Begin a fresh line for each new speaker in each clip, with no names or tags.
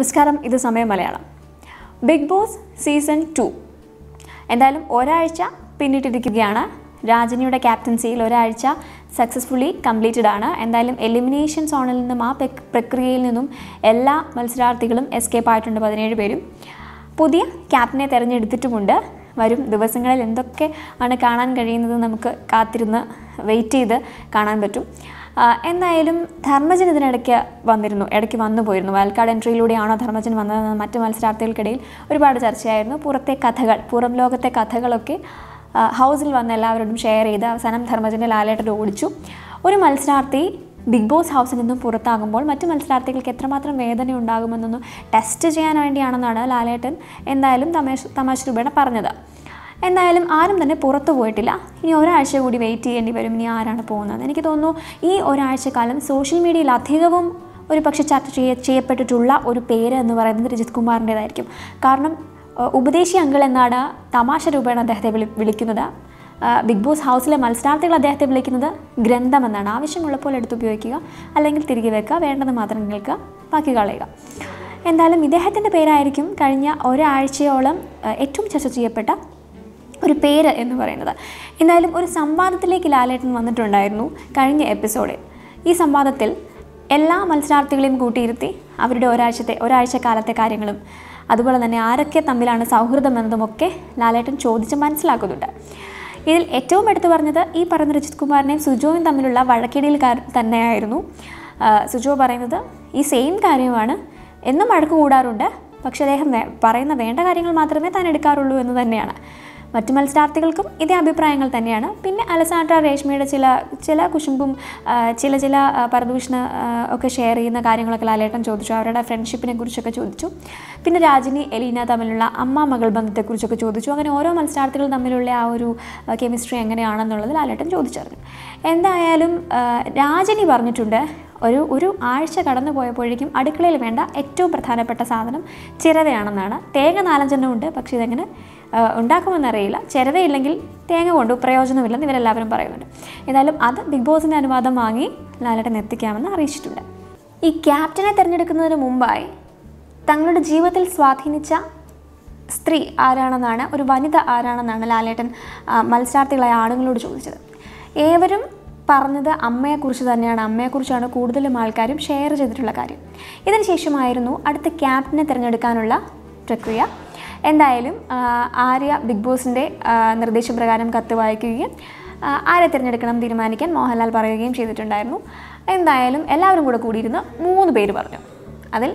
നമസ്കാരം ഇത് Samayam Malayalam Bigg Boss season two എന്തായാലും ഒരാഴ്ച പിന്നിട്ടിരിക്കുകയാണ് രാജനിയുടെ ക്യാപ്റ്റൻസിയിൽ ഒരാഴ്ച സക്സസ്ഫുള്ളി കംപ്ലീറ്റഡ് ആണ് എന്തായാലും എലിമിനേഷൻ സോണിൽ നിന്നും ആ പ്രക്രിയയിൽ നിന്നും എല്ലാ മത്സരാർത്ഥികളും എസ്കേപ്പ് ആയിട്ടുണ്ട് പതിനേഴ് പേരും പുതിയ ക്യാപ്റ്റനെ തിരഞ്ഞെടുത്തിട്ടുമുണ്ട് വരും ദിവസങ്ങളിൽ എന്തൊക്കെ ആണ് കാണാൻ കഴിയുന്നത് നമുക്ക് കാത്തിരുന്ന് വെയിറ്റ് ചെയ്ത് കാണാൻ പറ്റും എന്തായാലും ധർമ്മജൻ ഇതിനിടയ്ക്ക് വന്നിരുന്നു ഇടയ്ക്ക് വന്നു പോയിരുന്നു വയൽക്കാട് എൻട്രിയിലൂടെയാണോ ധർമ്മജൻ വന്നതെന്ന് മറ്റ് മത്സരാർത്ഥികൾക്കിടയിൽ ഒരുപാട് ചർച്ചയായിരുന്നു പുറത്തെ കഥകൾ പുറം ലോകത്തെ കഥകളൊക്കെ ഹൗസിൽ വന്ന് എല്ലാവരോടും ഷെയർ ചെയ്ത് അവസാനം ധർമ്മജൻ്റെ ലാലേട്ടൻ ഓടിച്ചു ഒരു മത്സരാർത്ഥി ബിഗ് ബോസ് ഹൗസിൽ നിന്നും പുറത്താകുമ്പോൾ മറ്റ് മത്സരാർത്ഥികൾക്ക് എത്രമാത്രം വേദന ഉണ്ടാകുമെന്നൊന്നും ടെസ്റ്റ് ചെയ്യാൻ വേണ്ടിയാണെന്നാണ് ലാലേട്ടൻ എന്തായാലും തമേശ് തമാശ രൂപേണ പറഞ്ഞത് എന്തായാലും ആരും തന്നെ പുറത്തു പോയിട്ടില്ല ഇനി ഒരാഴ്ച കൂടി വെയിറ്റ് ചെയ്യേണ്ടി വരും ഇനി ആരാണ് പോകുന്നത് എനിക്ക് തോന്നുന്നു ഈ ഒരാഴ്ചക്കാലം സോഷ്യൽ മീഡിയയിൽ അധികവും ഒരു പക്ഷേ ചർച്ച ചെയ്യ ചെയ്യപ്പെട്ടിട്ടുള്ള ഒരു പേര് എന്ന് പറയുന്നത് രജിത് കുമാറിൻ്റേതായിരിക്കും കാരണം ഉപദേശി അങ്കിൾ എന്നാണ് തമാശ രൂപേണ അദ്ദേഹത്തെ വിളി വിളിക്കുന്നത് ബിഗ് ബോസ് ഹൗസിലെ മത്സരാർത്ഥികൾ അദ്ദേഹത്തെ വിളിക്കുന്നത് ഗ്രന്ഥം എന്നാണ് ആവശ്യമുള്ളപ്പോൾ എടുത്ത് ഉപയോഗിക്കുക അല്ലെങ്കിൽ തിരികെ വെക്കുക വേണ്ടത് മാത്രം നിങ്ങൾക്ക് ബാക്കി കളയുക എന്തായാലും ഇദ്ദേഹത്തിൻ്റെ പേരായിരിക്കും കഴിഞ്ഞ ഒരാഴ്ചയോളം ഏറ്റവും ചർച്ച ചെയ്യപ്പെട്ട ഒരു പേര് എന്ന് പറയുന്നത് എന്തായാലും ഒരു സംവാദത്തിലേക്ക് ലാലേട്ടൻ വന്നിട്ടുണ്ടായിരുന്നു കഴിഞ്ഞ എപ്പിസോഡിൽ ഈ സംവാദത്തിൽ എല്ലാ മത്സരാർത്ഥികളെയും കൂട്ടിയിരുത്തി അവരുടെ ഒരാഴ്ചത്തെ ഒരാഴ്ച കാലത്തെ കാര്യങ്ങളും അതുപോലെ തന്നെ ആരൊക്കെ തമ്മിലാണ് സൗഹൃദം എന്നതുമൊക്കെ ലാലേട്ടൻ ചോദിച്ച് മനസ്സിലാക്കുന്നുണ്ട് ഇതിൽ ഏറ്റവും എടുത്തു പറഞ്ഞത് ഈ പറഞ്ഞ രജിത് കുമാറിനെയും സുജോയും തമ്മിലുള്ള വഴക്കിടയിൽ തന്നെയായിരുന്നു സുജോ പറയുന്നത് ഈ സെയിം കാര്യമാണ് എന്നും വഴക്ക് കൂടാറുണ്ട് പക്ഷേ അദ്ദേഹം പറയുന്ന വേണ്ട കാര്യങ്ങൾ മാത്രമേ താൻ എടുക്കാറുള്ളൂ എന്ന് തന്നെയാണ് മറ്റു മത്സരാർത്ഥികൾക്കും ഇതേ അഭിപ്രായങ്ങൾ തന്നെയാണ് പിന്നെ അലസാൻഡ്ര രേഷ്മയുടെ ചില ചില കുശുമ്പും ചില ചില പരദൂഷണ ഒക്കെ ഷെയർ ചെയ്യുന്ന കാര്യങ്ങളൊക്കെ ലാലേട്ടൻ ചോദിച്ചു അവരുടെ ഫ്രണ്ട്ഷിപ്പിനെ കുറിച്ചൊക്കെ ചോദിച്ചു പിന്നെ രാജിനി എലീന തമ്മിലുള്ള അമ്മ മകൾ ബന്ധത്തെക്കുറിച്ചൊക്കെ ചോദിച്ചു അങ്ങനെ ഓരോ മത്സരാർത്ഥികൾ തമ്മിലുള്ള ആ ഒരു കെമിസ്ട്രി എങ്ങനെയാണെന്നുള്ളത് ലാലേട്ടൻ ചോദിച്ചറിഞ്ഞു എന്തായാലും രാജിനി പറഞ്ഞിട്ടുണ്ട് ഒരു ഒരു ആഴ്ച കടന്നു പോയപ്പോഴേക്കും അടുക്കളയിൽ വേണ്ട ഏറ്റവും പ്രധാനപ്പെട്ട സാധനം ചിരതയാണെന്നാണ് തേങ്ങ നാലഞ്ചെണ്ണം ഉണ്ട് പക്ഷേ ഇതെങ്ങനെ ഉണ്ടാക്കുമെന്നറിയില്ല ചിരതയില്ലെങ്കിൽ തേങ്ങ കൊണ്ട് പ്രയോജനമില്ലെന്ന് ഇവരെല്ലാവരും പറയുന്നുണ്ട് ഏതായാലും അത് ബിഗ് ബോസിൻ്റെ അനുവാദം വാങ്ങി ലാലേട്ടൻ എത്തിക്കാമെന്ന് അറിയിച്ചിട്ടുണ്ട് ഈ ക്യാപ്റ്റനെ തിരഞ്ഞെടുക്കുന്നതിന് മുമ്പായി തങ്ങളുടെ ജീവിതത്തിൽ സ്വാധീനിച്ച സ്ത്രീ ആരാണെന്നാണ് ഒരു വനിത ആരാണെന്നാണ് ലാലേട്ടൻ മത്സരാർത്ഥികളായ ആണുങ്ങളോട് ചോദിച്ചത് ഏവരും പറഞ്ഞത് അമ്മയെക്കുറിച്ച് തന്നെയാണ് അമ്മയെക്കുറിച്ചാണ് കൂടുതലും ആൾക്കാരും ഷെയർ ചെയ്തിട്ടുള്ള കാര്യം ഇതിനുശേഷമായിരുന്നു അടുത്ത ക്യാപ്റ്റനെ തിരഞ്ഞെടുക്കാനുള്ള പ്രക്രിയ എന്തായാലും ആര്യ ബിഗ് ബോസിൻ്റെ നിർദ്ദേശപ്രകാരം കത്ത് വായിക്കുകയും ആരെ തിരഞ്ഞെടുക്കണം തീരുമാനിക്കാൻ മോഹൻലാൽ പറയുകയും ചെയ്തിട്ടുണ്ടായിരുന്നു എന്തായാലും എല്ലാവരും കൂടെ കൂടിയിരുന്ന് മൂന്ന് പേര് പറഞ്ഞു അതിൽ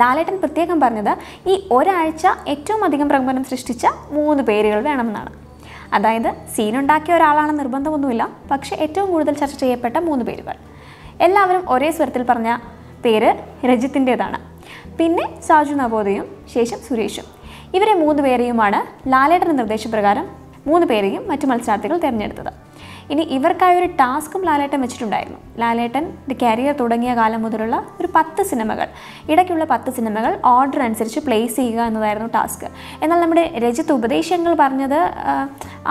ലാലേട്ടൻ പ്രത്യേകം പറഞ്ഞത് ഈ ഒരാഴ്ച ഏറ്റവും അധികം പ്രകമ്പനം സൃഷ്ടിച്ച മൂന്ന് പേരുകൾ വേണമെന്നാണ് അതായത് സീനുണ്ടാക്കിയ ഒരാളാണ് നിർബന്ധമൊന്നുമില്ല പക്ഷേ ഏറ്റവും കൂടുതൽ ചർച്ച ചെയ്യപ്പെട്ട മൂന്ന് പേരുകൾ എല്ലാവരും ഒരേ സ്വരത്തിൽ പറഞ്ഞ പേര് രജിത്തിൻ്റേതാണ് പിന്നെ സാജു നവോദയും ശേഷം സുരേഷും ഇവരെ മൂന്ന് പേരെയുമാണ് ലാലേട്ടൻ്റെ നിർദ്ദേശപ്രകാരം മൂന്ന് പേരെയും മറ്റു മത്സരാർത്ഥികൾ തിരഞ്ഞെടുത്തത് ഇനി ഇവർക്കായൊരു ഒരു ടാസ്കും ലാലേട്ടൻ വെച്ചിട്ടുണ്ടായിരുന്നു ദി കരിയർ തുടങ്ങിയ കാലം മുതലുള്ള ഒരു പത്ത് സിനിമകൾ ഇടയ്ക്കുള്ള പത്ത് സിനിമകൾ ഓർഡർ അനുസരിച്ച് പ്ലേസ് ചെയ്യുക എന്നതായിരുന്നു ടാസ്ക് എന്നാൽ നമ്മുടെ രജിത് ഉപദേശങ്ങൾ പറഞ്ഞത്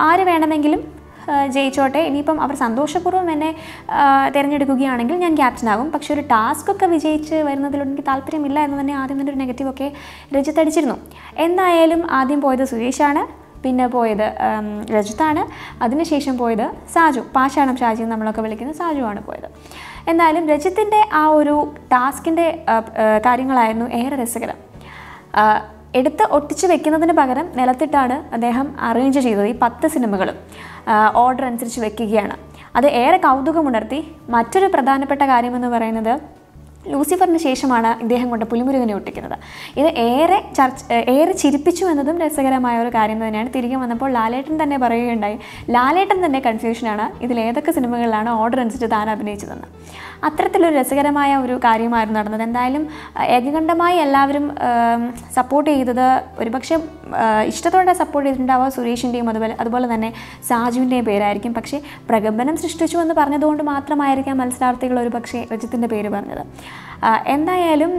ആര് വേണമെങ്കിലും ജയിച്ചോട്ടെ ഇനിയിപ്പം അവർ സന്തോഷപൂർവ്വം എന്നെ തിരഞ്ഞെടുക്കുകയാണെങ്കിൽ ഞാൻ ക്യാപ്റ്റൻ ആകും പക്ഷേ ഒരു ടാസ്ക് ഒക്കെ വിജയിച്ച് വരുന്നതിലോട്ട് എനിക്ക് താല്പര്യമില്ല എന്ന് തന്നെ ആദ്യം തന്നെ ഒരു നെഗറ്റീവൊക്കെ രജിത്തടിച്ചിരുന്നു എന്തായാലും ആദ്യം പോയത് സുരേഷാണ് പിന്നെ പോയത് രജിത്താണ് അതിനുശേഷം പോയത് സാജു പാഷാണം ഷാജി നമ്മളൊക്കെ വിളിക്കുന്ന സാജുവാണ് പോയത് എന്നാലും രജിത്തിൻ്റെ ആ ഒരു ടാസ്കിൻ്റെ കാര്യങ്ങളായിരുന്നു ഏറെ രസകരം എടുത്ത് ഒട്ടിച്ച് വെക്കുന്നതിന് പകരം നിലത്തിട്ടാണ് അദ്ദേഹം അറേഞ്ച് ചെയ്തത് ഈ പത്ത് സിനിമകളും ഓർഡർ അനുസരിച്ച് വെക്കുകയാണ് അത് ഏറെ കൗതുകമുണർത്തി മറ്റൊരു പ്രധാനപ്പെട്ട കാര്യമെന്ന് പറയുന്നത് ലൂസിഫറിന് ശേഷമാണ് ഇദ്ദേഹം കൊണ്ട് പുലിമുരുകനെ ഒട്ടിക്കുന്നത് ഇത് ഏറെ ചർച്ച ഏറെ ചിരിപ്പിച്ചു എന്നതും രസകരമായ ഒരു കാര്യം തന്നെയാണ് തിരികെ വന്നപ്പോൾ ലാലേട്ടൻ തന്നെ പറയുകയുണ്ടായി ലാലേട്ടൻ തന്നെ കൺഫ്യൂഷനാണ് ഇതിൽ ഏതൊക്കെ സിനിമകളിലാണ് ഓർഡർ അനുസരിച്ച് താൻ അഭിനയിച്ചതെന്ന് അത്തരത്തിലൊരു രസകരമായ ഒരു കാര്യമായിരുന്നു നടന്നത് എന്തായാലും ഏകകണ്ഠമായി എല്ലാവരും സപ്പോർട്ട് ചെയ്തത് ഒരുപക്ഷെ ഇഷ്ടത്തോടെ സപ്പോർട്ട് ചെയ്തിട്ടുണ്ടാവുക സുരേഷിൻ്റെയും അതുപോലെ അതുപോലെ തന്നെ സാജുവിൻ്റെയും പേരായിരിക്കും പക്ഷേ പ്രകമ്പനം സൃഷ്ടിച്ചു എന്ന് പറഞ്ഞതുകൊണ്ട് മാത്രമായിരിക്കാം മത്സരാർത്ഥികൾ ഒരു പക്ഷേ രജിത്തിൻ്റെ പേര് പറഞ്ഞത് എന്തായാലും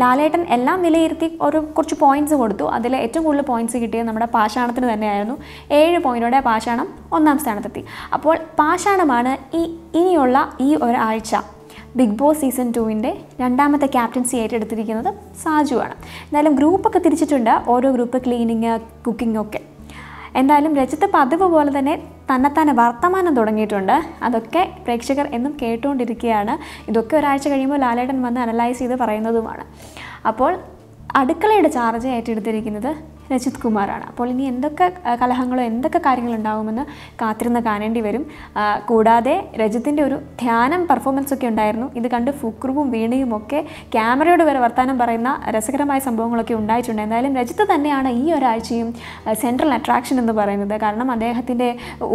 ലാലേട്ടൻ എല്ലാം വിലയിരുത്തി ഒരു കുറച്ച് പോയിന്റ്സ് കൊടുത്തു അതിൽ ഏറ്റവും കൂടുതൽ പോയിന്റ്സ് കിട്ടിയത് നമ്മുടെ പാഷാണത്തിന് തന്നെയായിരുന്നു ഏഴ് പോയിന്റോടെ പാഷാണം ഒന്നാം സ്ഥാനത്തെത്തി അപ്പോൾ പാഷാണമാണ് ഈ ഇനിയുള്ള ഈ ഒരാഴ്ച ബിഗ് ബോസ് സീസൺ ടുവിൻ്റെ രണ്ടാമത്തെ ക്യാപ്റ്റൻസി ഏറ്റെടുത്തിരിക്കുന്നത് സാജുവാണ് എന്തായാലും ഗ്രൂപ്പൊക്കെ തിരിച്ചിട്ടുണ്ട് ഓരോ ഗ്രൂപ്പ് ക്ലീനിങ് കുക്കിംഗ് ഒക്കെ എന്തായാലും രചിത്ത് പതിവ് പോലെ തന്നെ തന്നെത്താനെ വർത്തമാനം തുടങ്ങിയിട്ടുണ്ട് അതൊക്കെ പ്രേക്ഷകർ എന്നും കേട്ടുകൊണ്ടിരിക്കുകയാണ് ഇതൊക്കെ ഒരാഴ്ച കഴിയുമ്പോൾ ലാലേട്ടൻ വന്ന് അനലൈസ് ചെയ്ത് പറയുന്നതുമാണ് അപ്പോൾ അടുക്കളയുടെ ചാർജ് ഏറ്റെടുത്തിരിക്കുന്നത് രജിത് കുമാറാണ് അപ്പോൾ ഇനി എന്തൊക്കെ കലഹങ്ങളോ എന്തൊക്കെ കാര്യങ്ങളുണ്ടാകുമെന്ന് കാത്തിരുന്ന് കാണേണ്ടി വരും കൂടാതെ രജിത്തിൻ്റെ ഒരു ധ്യാനം പെർഫോമൻസ് ഒക്കെ ഉണ്ടായിരുന്നു ഇത് കണ്ട് ഫുക്രുവും വീണയും ഒക്കെ ക്യാമറയോട് വരെ വർത്തമാനം പറയുന്ന രസകരമായ സംഭവങ്ങളൊക്കെ ഉണ്ടായിട്ടുണ്ട് എന്തായാലും രജിത്ത് തന്നെയാണ് ഈ ഒരാഴ്ചയും സെൻട്രൽ അട്രാക്ഷൻ എന്ന് പറയുന്നത് കാരണം അദ്ദേഹത്തിൻ്റെ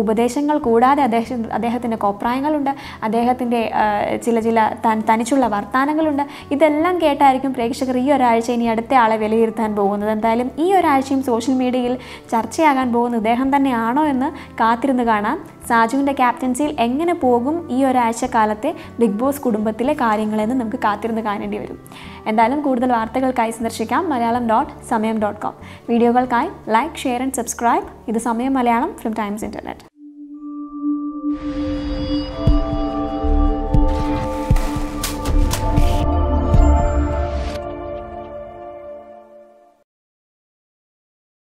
ഉപദേശങ്ങൾ കൂടാതെ അദ്ദേഹം അദ്ദേഹത്തിൻ്റെ കോപ്രായങ്ങളുണ്ട് അദ്ദേഹത്തിൻ്റെ ചില ചില തനിച്ചുള്ള വർത്തമാനങ്ങളുണ്ട് ഇതെല്ലാം കേട്ടായിരിക്കും പ്രേക്ഷകർ ഈ ഒരാഴ്ച ഇനി അടുത്ത ആളെ വിലയിരുത്താൻ പോകുന്നത് എന്തായാലും ഈ ഒരാഴ്ച ആഴ്ചയും സോഷ്യൽ മീഡിയയിൽ ചർച്ചയാകാൻ പോകുന്ന ഇദ്ദേഹം തന്നെയാണോ എന്ന് കാത്തിരുന്ന് കാണാം സാജുവിൻ്റെ ക്യാപ്റ്റൻസിയിൽ എങ്ങനെ പോകും ഈ ഒരാഴ്ച കാലത്തെ ബിഗ് ബോസ് കുടുംബത്തിലെ കാര്യങ്ങളെന്ന് നമുക്ക് കാത്തിരുന്ന് കാണേണ്ടി വരും എന്തായാലും കൂടുതൽ വാർത്തകൾക്കായി സന്ദർശിക്കാം Malayalam dot Samayam dot com വീഡിയോകൾക്കായി ലൈക്ക് ഷെയർ ആൻഡ് സബ്സ്ക്രൈബ് ഇത് Samayam Malayalam from times internet